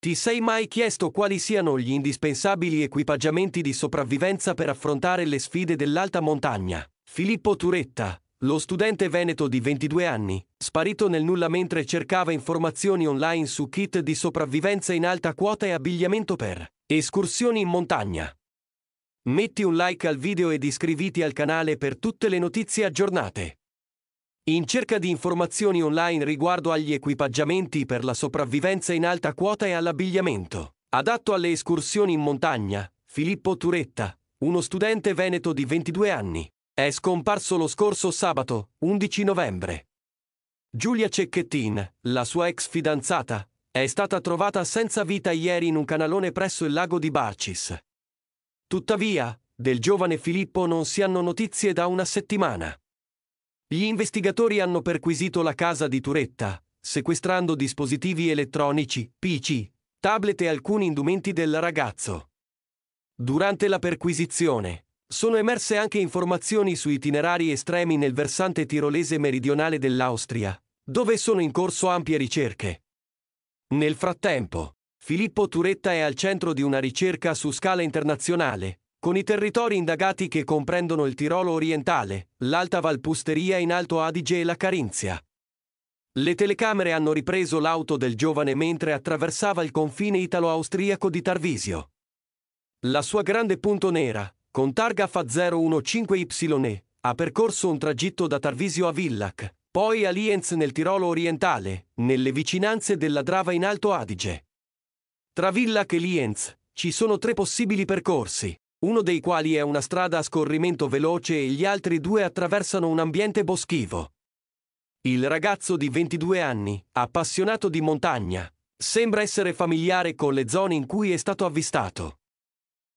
Ti sei mai chiesto quali siano gli indispensabili equipaggiamenti di sopravvivenza per affrontare le sfide dell'alta montagna? Filippo Turetta, lo studente veneto di 22 anni, sparito nel nulla mentre cercava informazioni online su kit di sopravvivenza in alta quota e abbigliamento per escursioni in montagna. Metti un like al video ed iscriviti al canale per tutte le notizie aggiornate. In cerca di informazioni online riguardo agli equipaggiamenti per la sopravvivenza in alta quota e all'abbigliamento. Adatto alle escursioni in montagna, Filippo Turetta, uno studente veneto di 22 anni, è scomparso lo scorso sabato, 11 novembre. Giulia Cecchettin, la sua ex fidanzata, è stata trovata senza vita ieri in un canalone presso il lago di Barcis. Tuttavia, del giovane Filippo non si hanno notizie da una settimana. Gli investigatori hanno perquisito la casa di Turetta, sequestrando dispositivi elettronici, PC, tablet e alcuni indumenti del ragazzo. Durante la perquisizione, sono emerse anche informazioni su itinerari estremi nel versante tirolese meridionale dell'Austria, dove sono in corso ampie ricerche. Nel frattempo, Filippo Turetta è al centro di una ricerca su scala internazionale, con i territori indagati che comprendono il Tirolo orientale, l'Alta Valpusteria in Alto Adige e la Carinzia. Le telecamere hanno ripreso l'auto del giovane mentre attraversava il confine italo-austriaco di Tarvisio. La sua grande punto nera, con targa FA015YE, ha percorso un tragitto da Tarvisio a Villac, poi a Lienz nel Tirolo orientale, nelle vicinanze della Drava in Alto Adige. Tra Villac e Lienz ci sono tre possibili percorsi uno dei quali è una strada a scorrimento veloce e gli altri due attraversano un ambiente boschivo. Il ragazzo di 22 anni, appassionato di montagna, sembra essere familiare con le zone in cui è stato avvistato.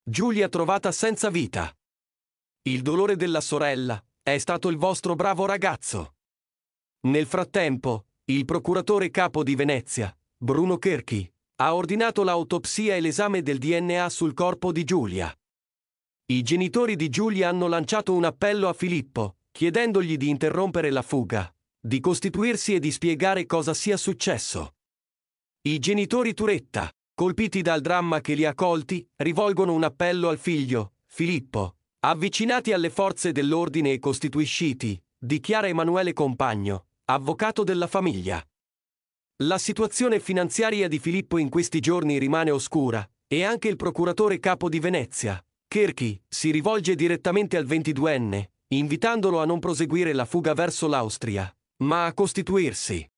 Giulia trovata senza vita. Il dolore della sorella è stato il vostro bravo ragazzo. Nel frattempo, il procuratore capo di Venezia, Bruno Kerchi, ha ordinato l'autopsia e l'esame del DNA sul corpo di Giulia. I genitori di Giulia hanno lanciato un appello a Filippo, chiedendogli di interrompere la fuga, di costituirsi e di spiegare cosa sia successo. I genitori Turetta, colpiti dal dramma che li ha colti, rivolgono un appello al figlio, Filippo, avvicinati alle forze dell'ordine e costituisciti, dichiara Emanuele Compagno, avvocato della famiglia. La situazione finanziaria di Filippo in questi giorni rimane oscura, e anche il procuratore capo di Venezia, Kirky si rivolge direttamente al 22enne, invitandolo a non proseguire la fuga verso l'Austria, ma a costituirsi